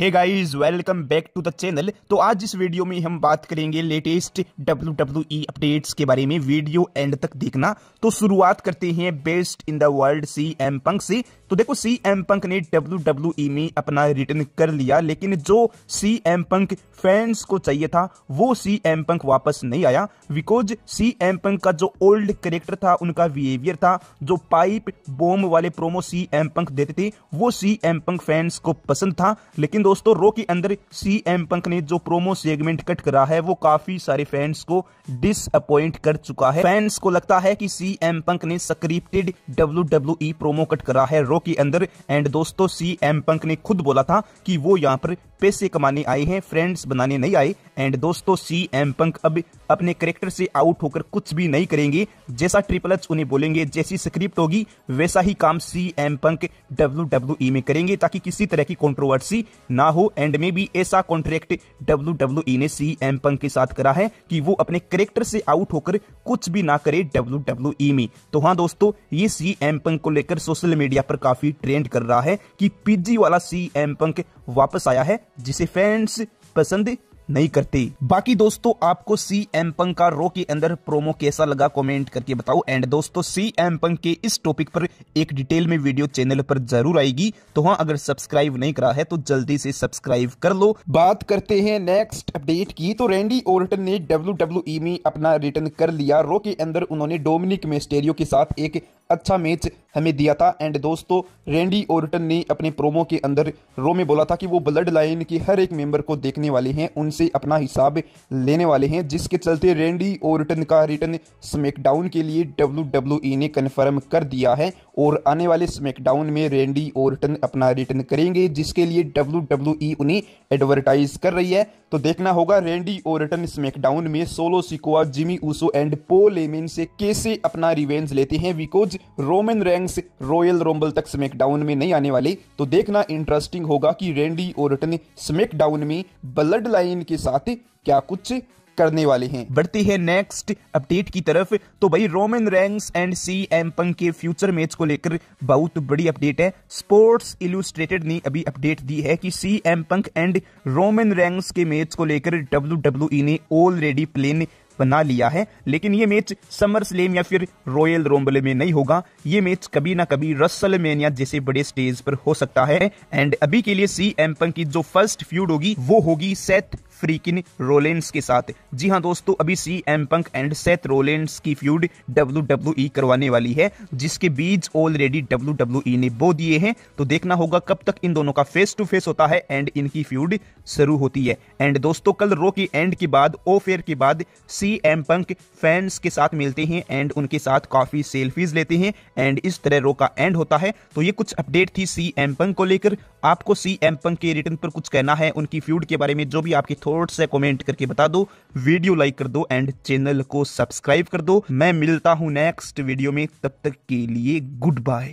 hey guys welcome back to the channel तो आज इस वीडियो में हम बात करेंगे लेटेस्ट डब्ल्यू डब्ल्यू अपडेट्स के बारे में वीडियो एंड तक देखना तो शुरुआत करते हैं best in the world C M Punk से तो देखो सी एम पंक ने डब्ल्यू डब्ल्यू ई में अपना रिटर्न कर लिया लेकिन जो सी एम पंक फैंस को चाहिए था वो सी एम पंक वापस नहीं आया बिकॉज सी एम पंक का जो ओल्ड करेक्टर था उनका बिहेवियर था जो पाइप बोम वाले प्रोमो सी एम पंक देते थे वो सी एम पंक फैंस को पसंद था लेकिन दोस्तों रो के अंदर सी एम पंक ने जो प्रोमो सेगमेंट कट करा है वो काफी सारे फैंस को डिसअपॉइंट कर चुका है फैंस को लगता है कि सी एम पंक ने scripted W W E promo cut करा है रो के अंदर एंड दोस्तों सी एम पंक ने खुद बोला था कि वो यहाँ पर पैसे कमाने आए हैं फ्रेंड्स बनाने नहीं आए एंड दोस्तों सी एम पंक अब अपने करेक्टर से आउट होकर कुछ भी नहीं करेंगे जैसा ट्रिपल एच उन्हें बोलेंगे जैसी स्क्रिप्ट होगी वैसा ही काम C M Punk W W E में करेंगे ताकि किसी तरह की कंट्रोवर्सी ना हो एंड में भी ऐसा कॉन्ट्रैक्ट डब्ल्यू डब्ल्यू ई ने सी एम पंक के साथ करा है कि वो अपने करेक्टर से आउट होकर कुछ भी ना करे डब्ल्यू डब्ल्यू ई में तो हाँ दोस्तों ये सी एम पंक को लेकर सोशल मीडिया पर काफी ट्रेंड कर रहा है कि पीजी वाला सी एम पंक वापस आया है जिसे फैंस पसंद नहीं करती बाकी दोस्तों आपको सी एम पंक का रो के अंदर प्रोमो कैसा लगा कमेंट करके बताओ एंड दोस्तों सी एम पंक के इस टॉपिक पर एक डिटेल में वीडियो चैनल पर जरूर आएगी तो हाँ अगर सब्सक्राइब नहीं करा है तो जल्दी से सब्सक्राइब कर लो बात करते हैं नेक्स्ट अपडेट की तो रेंडी ओल्टन ने डब्ल्यू e में अपना रिटर्न कर लिया रो के अंदर उन्होंने डोमिनिक मेस्टेरियो के साथ एक अच्छा मैच हमें दिया था एंड दोस्तों रेंडी ओरटन ने अपने प्रोमो के अंदर रो में बोला था कि वो ब्लड लाइन के हर एक मेंबर को देखने वाले हैं उनसे अपना हिसाब लेने वाले हैं जिसके चलते रेंडी ओरटन का रिटर्न स्मैकडाउन के लिए डब्ल्यू e ने कन्फर्म कर दिया है और आने वाले स्मैकडाउन में रेंडी ओरटन अपना रिटर्न करेंगे जिसके लिए डब्ल्यू e उन्हें एडवर्टाइज कर रही है तो देखना होगा रेंडी ओरटन स्मैकडाउन में Solo Sikoa Jimmy Uso and पो से कैसे अपना रिवेंज लेते हैं because Roman Reigns Royal Rumble तक स्मैकडाउन में नहीं आने वाले तो देखना इंटरेस्टिंग होगा कि रेंडी ओरटन स्मैकडाउन में ब्लड लाइन के साथ क्या कुछ करने वाले हैं बढ़ती है नेक्स्ट अपडेट की तरफ तो भाई Roman Reigns and C M Punk के फ्यूचर मैच को लेकर बहुत बड़ी अपडेट है स्पोर्ट्स इलुस्ट्रेटेड ने अभी अपडेट दी है कि C M Punk and Roman Reigns के मैच को लेकर डब्ल्यू e ने ऑलरेडी प्लेन बना लिया है लेकिन ये मैच समर स्लेम या फिर रॉयल रोम्बले में नहीं होगा ये मैच कभी ना कभी रसल मेनिया जैसे बड़े स्टेज पर हो सकता है एंड अभी के लिए सी एम पंक की जो फर्स्ट फ्यूड होगी वो होगी सेथ फ्रीकिन रोलेंस के साथ जी हाँ दोस्तों अभी C M Punk and Seth Rollins की फ्यूड डब्ल्यू e करवाने वाली है जिसके बीज ऑलरेडी डब्ल्यू ने बो दिए हैं तो देखना होगा कब तक इन दोनों का फेस टू फेस होता है एंड इनकी फ्यूड शुरू होती है एंड दोस्तों कल रो की एंड के बाद ओ फेयर के बाद सी एम पंक फैंस के साथ मिलते हैं एंड उनके साथ काफी सेल्फीज लेते हैं एंड इस तरह रो का एंड होता है तो ये कुछ अपडेट थी सी एम पंक को लेकर आपको सी एम पंक के रिटर्न पर कुछ कहना है उनकी फ्यूड के बारे में जो भी आपके थोड़ा शॉर्ट से कमेंट करके बता दो वीडियो लाइक कर दो एंड चैनल को सब्सक्राइब कर दो मैं मिलता हूं नेक्स्ट वीडियो में तब तक के लिए गुड बाय